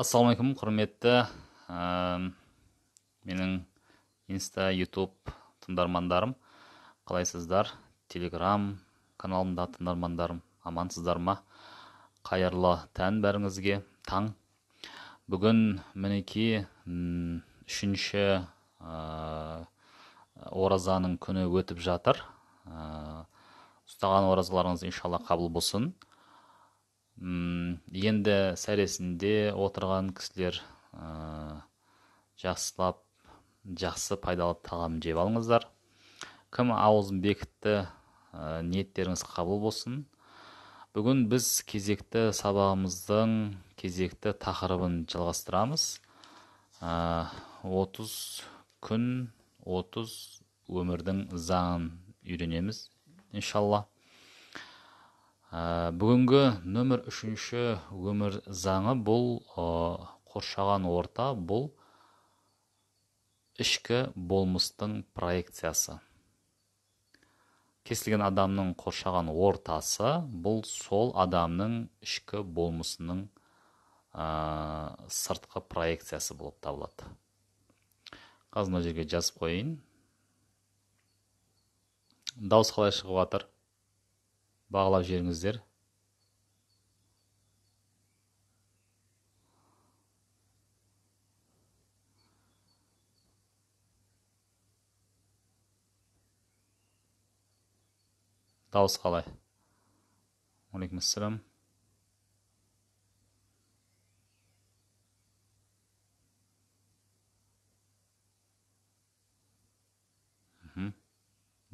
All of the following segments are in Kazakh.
ассалаумағалейкум құрметті ә, менің инста ютуб тыңдармандарым қалайсыздар телеграм каналымда тыңдармандарым амансыздар ма қайырлы тән бәріңізге таң бүгін мінекей үшінші ә, оразаның күні өтіп жатыр ә, ұстаған оразаларыңыз иншалла қабыл болсын енді сәресінде отырған кісілер ә, жақсылап жақсы пайдалы тағам жеп алыңыздар кім ауызын бекітті ә, ниеттеріңіз қабыл болсын бүгін біз кезекті сабағымыздың кезекті тақырыбын жалғастырамыз ә, 30 күн 30 өмірдің заңын үйренеміз иншалла бүгінгі нөмір үшінші өмір заңы бұл қоршаған орта бұл ішкі болмыстың проекциясы кесілген адамның қоршаған ортасы бұл сол адамның ішкі болмысының ә, сыртқы проекциясы болып табылады қазір мына жерге жазып қояйын дауыс қалай шығып жатыр бағалап жіберіңіздер дауыс қалай уағалейкум ассалам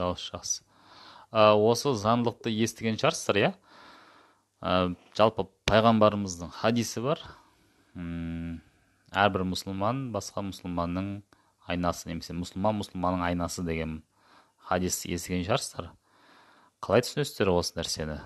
дауыс жақсы ә, осы заңдылықты естіген шығарсыздар иә ә, жалпы пайғамбарымыздың хадисі бар әрбір мұсылман басқа мұсылманның айнасы немесе мұсылман мұсылманның айнасы деген хадис естіген шығарсыздар қалай түсінесіздер осы нәрсені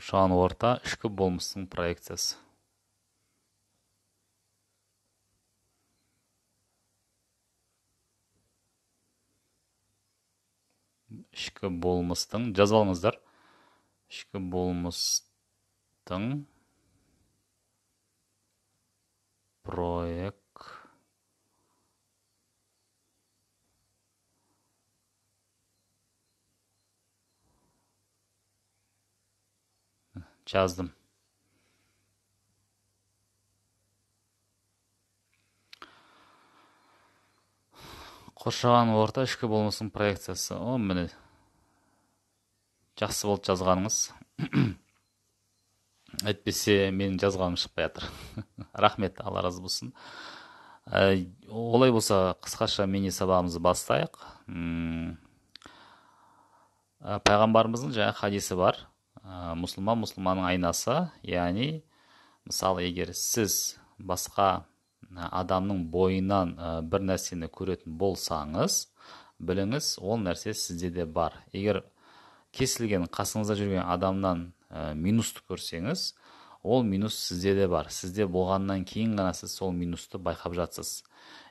қоршаған орта ішкі болмыстың проекциясы ішкі болмыстың жазып алыңыздар ішкі болмыстың про жаздым қоршаған орта ішкі болмысын проекциясы о міне жақсы болды жазғаныңыз әйтпесе менің жазғаным шықпай жатыр рахмет алла разы болсын ә, олай болса қысқаша мини сабағымызды бастайық ә, пайғамбарымыздың жаңа хадисі бар ә, мұсылман мұсылманның айнасы яғни мысалы егер сіз басқа адамның бойынан бір нәрсені көретін болсаңыз біліңіз ол нәрсе сізде де бар егер кесілген қасыңызда жүрген адамнан минусты көрсеңіз ол минус сізде де бар сізде болғаннан кейін ғана сіз сол минусты байқап жатсыз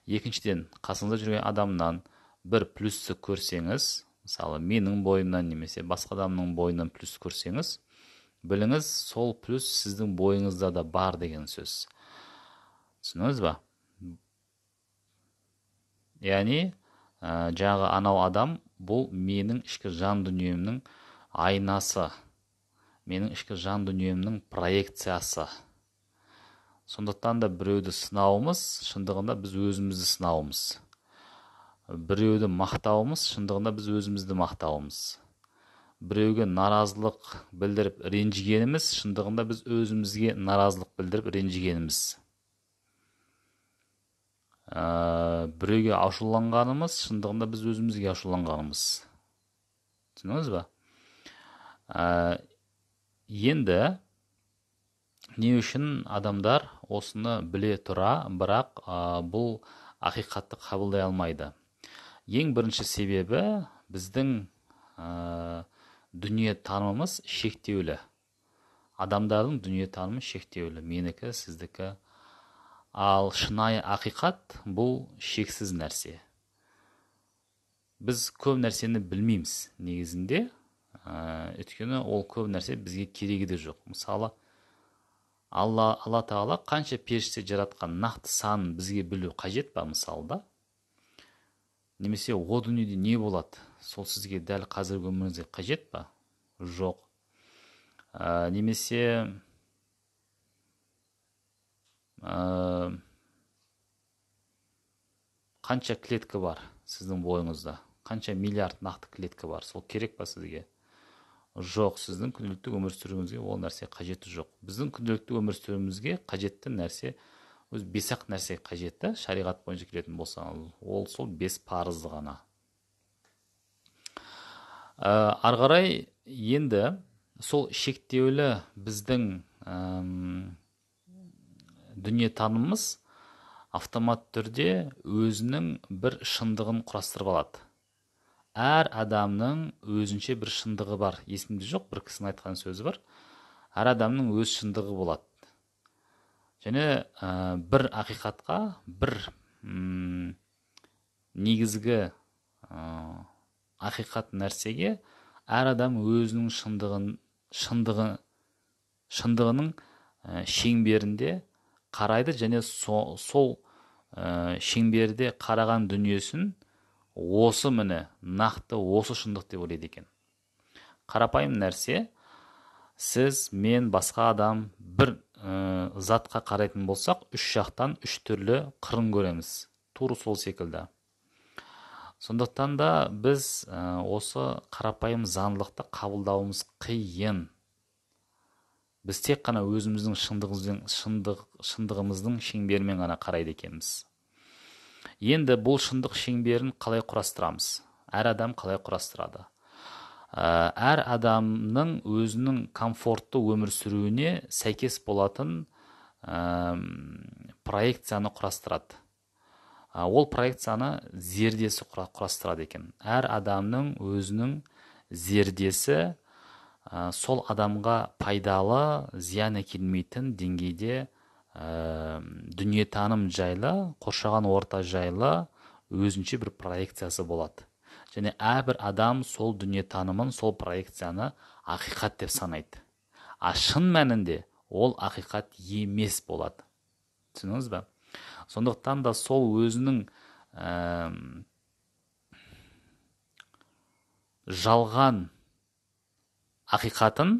екіншіден қасыңызда жүрген адамнан бір плюсті көрсеңіз мысалы менің бойымнан немесе басқа адамның бойынан плюс көрсеңіз біліңіз сол плюс сіздің бойыңызда да бар деген сөз түсіндіңіз ба яғни ә, жағы анау адам бұл менің ішкі жан дүниемнің айнасы менің ішкі жан дүниемнің проекциясы сондықтан да біреуді сынауымыз шындығында біз өзімізді сынауымыз біреуді мақтауымыз шындығында біз өзімізді мақтауымыз біреуге наразылық білдіріп ренжігеніміз шындығында біз өзімізге наразылық білдіріп ренжігеніміз ә, біреуге ашуланғанымыз шындығында біз өзімізге ашуланғанымыз түсіндіңіз ба ә, енді не үшін адамдар осыны біле тұра бірақ ә, бұл ақиқатты қабылдай алмайды ең бірінші себебі біздің ә, дүниетанымымыз шектеулі адамдардың танымы шектеулі менікі сіздікі ал шынайы ақиқат бұл шексіз нәрсе біз көп нәрсені білмейміз негізінде ә, өйткені ол көп нәрсе бізге керегі де жоқ мысалы алла алла тағала қанша періште жаратқан нақты санын бізге білу қажет па мысалы да немесе о дүниеде не болады сол сізге дәл қазіргі өміріңізге қажет па жоқ ә, немесе қанша клетка бар сіздің бойыңызда қанша миллиард нақты клетка бар сол керек па сізге жоқ сіздің күнделікті өмір сүруіңізге ол нәрсе қажеті жоқ біздің күнделікті өмір сүруімізге қажетті нәрсе өзі бес ақ нәрсе қажет та шариғат бойынша келетін болса ол сол бес парыз ғана ә, ары қарай енді сол шектеулі біздің әм, дүниетанымымыз автомат түрде өзінің бір шындығын құрастырып алады әр адамның өзінше бір шындығы бар есімде жоқ бір кісінің айтқан сөзі бар әр адамның өз шындығы болады және ә, бір ақиқатқа бір ұм, негізгі ә, ақиқат нәрсеге әр адам өзінің шындығын шындығы шындығының шеңберінде қарайды және сол шеңберде қараған дүниесін осы міне нақты осы шындық деп ойлайды екен қарапайым нәрсе сіз мен басқа адам бір ә, затқа қарайтын болсақ үш жақтан үш түрлі қырын көреміз тура сол секілді сондықтан да біз э, осы қарапайым заңдылықты қабылдауымыз қиын біз тек қана өзіміздің шындығымыздың шындығымыздың шеңберімен ғана қарайды екенбіз енді бұл шындық шеңберін қалай құрастырамыз әр адам қалай құрастырады Ә, әр адамның өзінің комфортты өмір сүруіне сәйкес болатын проекцияны құрастырады ә, ол проекцияны зердесі құрастырады екен әр адамның өзінің зердесі ә, сол адамға пайдалы зиян әкелмейтін деңгейде ә, дүниетаным жайлы қоршаған орта жайлы өзінше бір проекциясы болады және әрбір адам сол дүниетанымын сол проекцияны ақиқат деп санайды а шын мәнінде ол ақиқат емес болады түсіндіңіз ба сондықтан да сол өзінің ә, жалған ақиқатын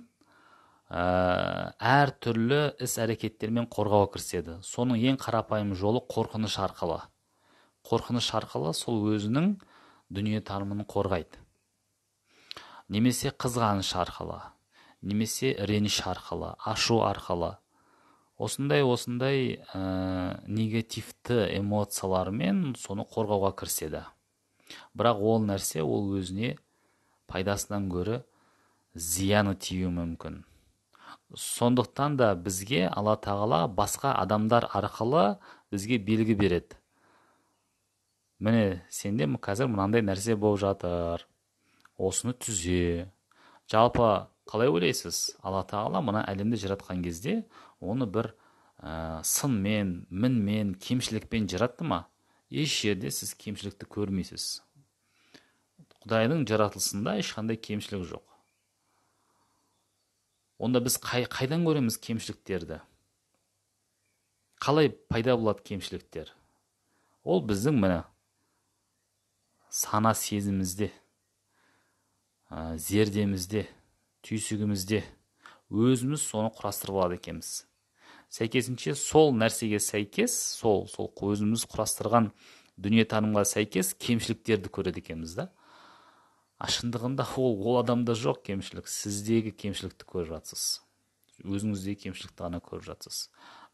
ә, әр түрлі іс әрекеттермен қорғауға кіріседі соның ең қарапайым жолы қорқыныш арқылы қорқыныш арқылы сол өзінің Дүние дүниетанымын қорғайды немесе қызғаныш арқылы немесе реніш арқылы ашу арқылы осындай осындай ә, негативті эмоциялармен соны қорғауға кіріседі бірақ ол нәрсе ол өзіне пайдасынан гөрі зияны тиюі мүмкін сондықтан да бізге алла тағала басқа адамдар арқылы бізге белгі береді міне сенде қазір мынандай нәрсе болып жатыр осыны түзе жалпы қалай ойлайсыз алла тағала мына әлемді жаратқан кезде оны бір ә, сынмен мінмен кемшілікпен жаратты ма еш жерде сіз кемшілікті көрмейсіз құдайдың жаратылысында ешқандай кемшілік жоқ онда біз қайдан көреміз кемшіліктерді қалай пайда болады кемшіліктер ол біздің міне сана сезімізде, зердемізде түйсігімізде өзіміз соны құрастырып алады екенбіз сәйкесінше сол нәрсеге сәйкес сол сол өзіміз құрастырған дүниетанымға сәйкес кемшіліктерді көреді екенбіз да а шындығында ол ол адамда жоқ кемшілік сіздегі кемшілікті көріп жатсыз өзіңіздегі кемшілікті ғана көріп жатсыз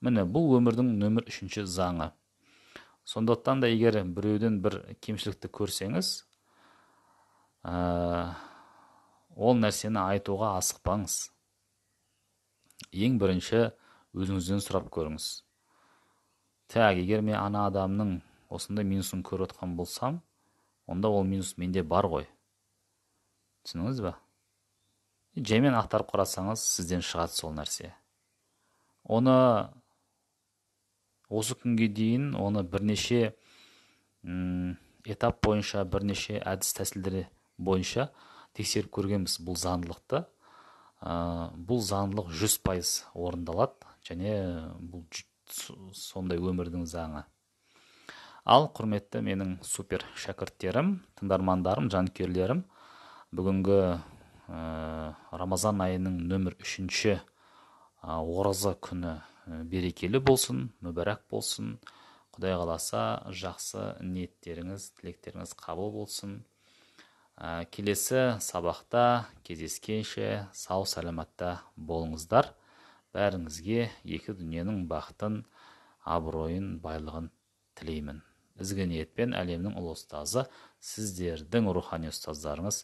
міне бұл өмірдің нөмір үшінші заңы сондықтан да егер біреуден бір кемшілікті көрсеңіз ә, ол нәрсені айтуға асықпаңыз ең бірінші өзіңізден сұрап көріңіз так егер мен ана адамның осындай минусын көріп отқан болсам онда ол минус менде бар ғой түсіндіңіз ба жәймен ақтарып қарасаңыз сізден шығады сол нәрсе оны осы күнге дейін оны бірнеше ұм, этап бойынша бірнеше әдіс тәсілдері бойынша тексеріп көргенбіз бұл заңдылықты ә, бұл заңдылық жүз пайыз орындалады және э, бұл сондай өмірдің заңы ал құрметті менің супер шәкірттерім тыңдармандарым жанкүйерлерім бүгінгі ә, рамазан айының нөмір үшінші ә, ораза күні Э, берекелі болсын мүбәрәк болсын құдай қаласа жақсы ниеттеріңіз тілектеріңіз қабыл болсын ә, келесі сабақта кездескенше сау саламатта болыңыздар бәріңізге екі дүниенің бақытын абыройын байлығын тілеймін ізгі ниетпен әлемнің ұлы ұстазы сіздердің рухани ұстаздарыңыз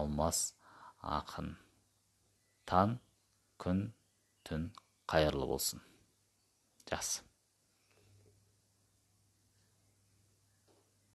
алмас ақын таң күн түн қайырлы болсын Yes.